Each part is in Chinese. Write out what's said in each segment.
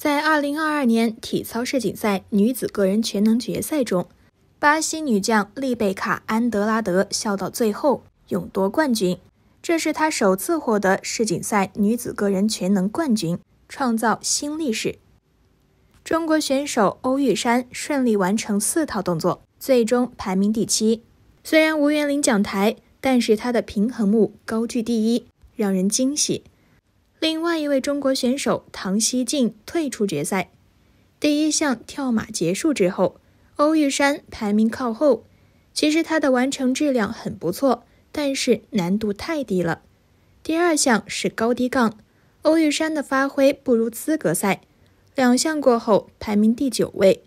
在二零二二年体操世锦赛女子个人全能决赛中，巴西女将丽贝卡·安德拉德笑到最后，勇夺冠军。这是她首次获得世锦赛女子个人全能冠军，创造新历史。中国选手欧玉珊顺利完成四套动作，最终排名第七。虽然无缘领奖台，但是她的平衡木高居第一，让人惊喜。另外一位中国选手唐茜靖退出决赛。第一项跳马结束之后，欧玉山排名靠后。其实他的完成质量很不错，但是难度太低了。第二项是高低杠，欧玉山的发挥不如资格赛。两项过后排名第九位。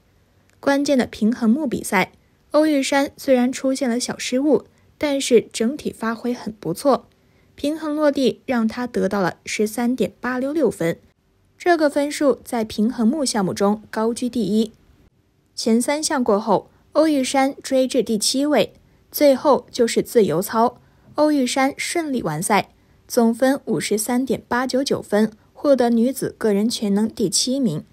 关键的平衡木比赛，欧玉山虽然出现了小失误，但是整体发挥很不错。平衡落地让他得到了十三点八六六分，这个分数在平衡木项目中高居第一。前三项过后，欧玉珊追至第七位。最后就是自由操，欧玉珊顺利完赛，总分五十三点八九九分，获得女子个人全能第七名。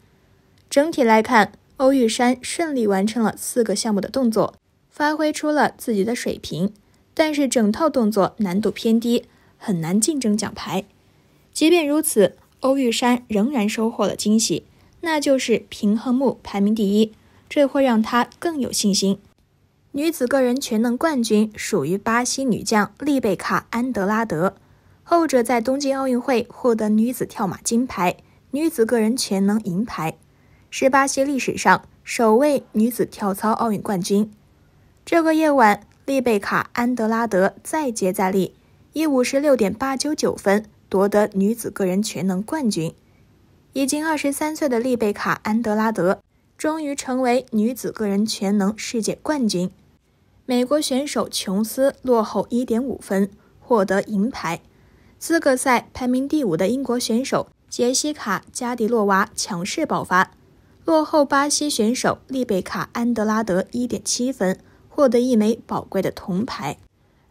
整体来看，欧玉珊顺利完成了四个项目的动作，发挥出了自己的水平，但是整套动作难度偏低。很难竞争奖牌，即便如此，欧玉山仍然收获了惊喜，那就是平衡木排名第一，这会让他更有信心。女子个人全能冠军属于巴西女将丽贝卡安德拉德，后者在东京奥运会获得女子跳马金牌、女子个人全能银牌，是巴西历史上首位女子跳操奥运冠军。这个夜晚，丽贝卡安德拉德再接再厉。以五十六点八九九分夺得女子个人全能冠军。已经二十三岁的丽贝卡·安德拉德终于成为女子个人全能世界冠军。美国选手琼斯落后一点五分，获得银牌。资格赛排名第五的英国选手杰西卡·加迪洛娃强势爆发，落后巴西选手丽贝卡·安德拉德一点七分，获得一枚宝贵的铜牌。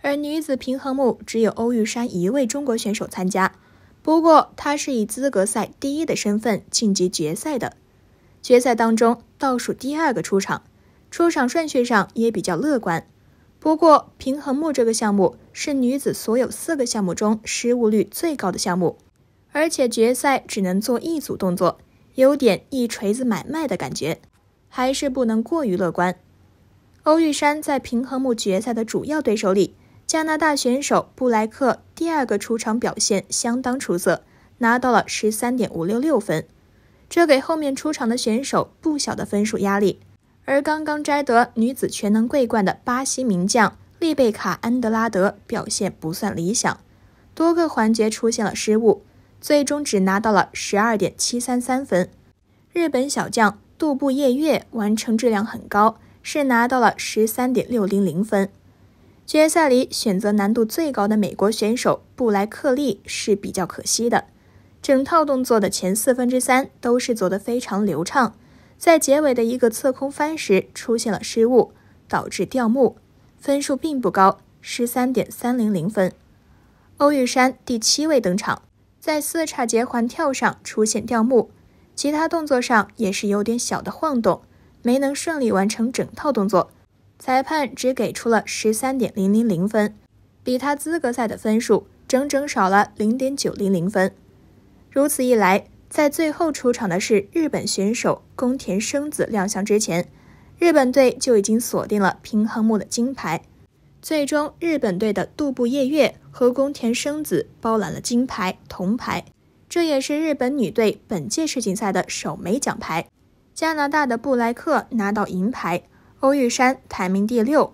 而女子平衡木只有欧玉珊一位中国选手参加，不过她是以资格赛第一的身份晋级决赛的。决赛当中倒数第二个出场，出场顺序上也比较乐观。不过平衡木这个项目是女子所有四个项目中失误率最高的项目，而且决赛只能做一组动作，有点一锤子买卖的感觉，还是不能过于乐观。欧玉珊在平衡木决赛的主要对手里。加拿大选手布莱克第二个出场表现相当出色，拿到了十三点五六六分，这给后面出场的选手不小的分数压力。而刚刚摘得女子全能桂冠的巴西名将丽贝卡安德拉德表现不算理想，多个环节出现了失误，最终只拿到了十二点七三三分。日本小将渡布叶月完成质量很高，是拿到了十三点六零零分。决赛里选择难度最高的美国选手布莱克利是比较可惜的，整套动作的前四分之三都是做得非常流畅，在结尾的一个侧空翻时出现了失误，导致掉木，分数并不高，十三点三零零分。欧玉山第七位登场，在四叉节环跳上出现掉木，其他动作上也是有点小的晃动，没能顺利完成整套动作。裁判只给出了十三点零零零分，比他资格赛的分数整整少了零点九零零分。如此一来，在最后出场的是日本选手宫田升子亮相之前，日本队就已经锁定了平衡木的金牌。最终，日本队的杜布叶月和宫田升子包揽了金牌、铜牌，这也是日本女队本届世锦赛的首枚奖牌。加拿大的布莱克拿到银牌。欧玉山排名第六，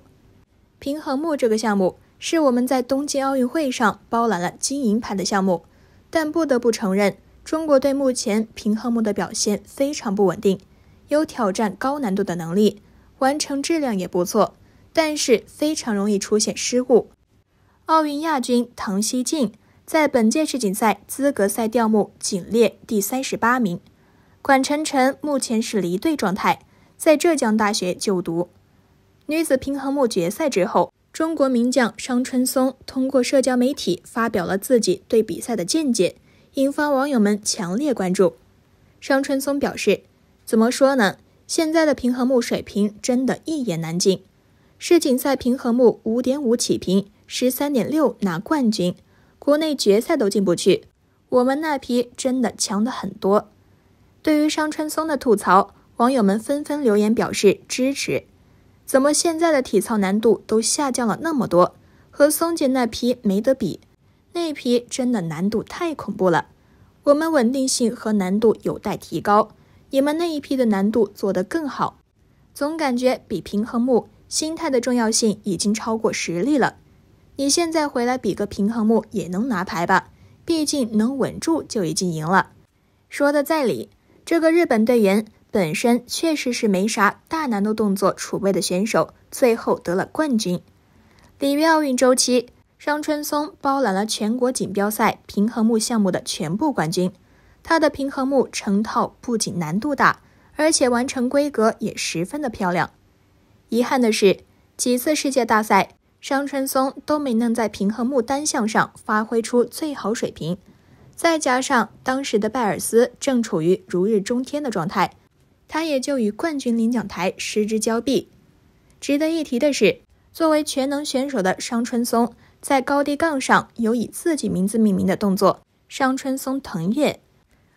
平衡木这个项目是我们在东京奥运会上包揽了金银牌的项目，但不得不承认，中国队目前平衡木的表现非常不稳定，有挑战高难度的能力，完成质量也不错，但是非常容易出现失误。奥运亚军唐西晋在本届世锦赛资格赛跳目仅列第三十八名，管晨晨目前是离队状态。在浙江大学就读，女子平衡木决赛之后，中国名将商春松通过社交媒体发表了自己对比赛的见解，引发网友们强烈关注。商春松表示：“怎么说呢？现在的平衡木水平真的一言难尽。世锦赛平衡木5.5起十1 3 6拿冠军，国内决赛都进不去。我们那批真的强的很多。”对于商春松的吐槽。网友们纷纷留言表示支持。怎么现在的体操难度都下降了那么多？和松姐那批没得比，那批真的难度太恐怖了。我们稳定性和难度有待提高。你们那一批的难度做得更好，总感觉比平衡木，心态的重要性已经超过实力了。你现在回来比个平衡木也能拿牌吧？毕竟能稳住就已经赢了。说的在理，这个日本队员。本身确实是没啥大难度动作储备的选手，最后得了冠军。里约奥运周期，商春松包揽了全国锦标赛平衡木项目的全部冠军。他的平衡木成套不仅难度大，而且完成规格也十分的漂亮。遗憾的是，几次世界大赛，商春松都没能在平衡木单项上发挥出最好水平。再加上当时的拜尔斯正处于如日中天的状态。他也就与冠军领奖台失之交臂。值得一提的是，作为全能选手的商春松，在高低杠上有以自己名字命名的动作——商春松腾跃。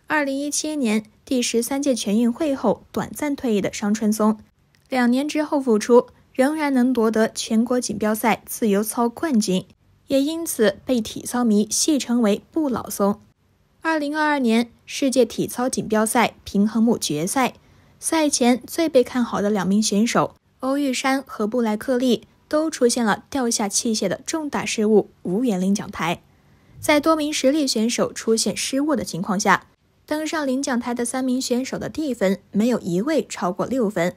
二零一七年第十三届全运会后短暂退役的商春松，两年之后复出，仍然能夺得全国锦标赛自由操冠军，也因此被体操迷戏称为“不老松”。二零二二年世界体操锦标赛平衡木决赛。赛前最被看好的两名选手欧玉山和布莱克利都出现了掉下器械的重大失误，无缘领奖台。在多名实力选手出现失误的情况下，登上领奖台的三名选手的得分没有一位超过六分，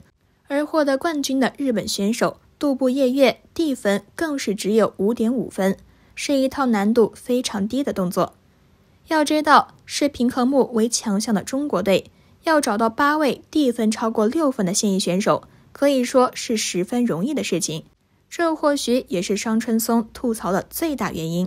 而获得冠军的日本选手渡部叶月得分更是只有五点五分，是一套难度非常低的动作。要知道，是平衡木为强项的中国队。要找到八位地分超过六分的现役选手，可以说是十分容易的事情。这或许也是商春松吐槽的最大原因。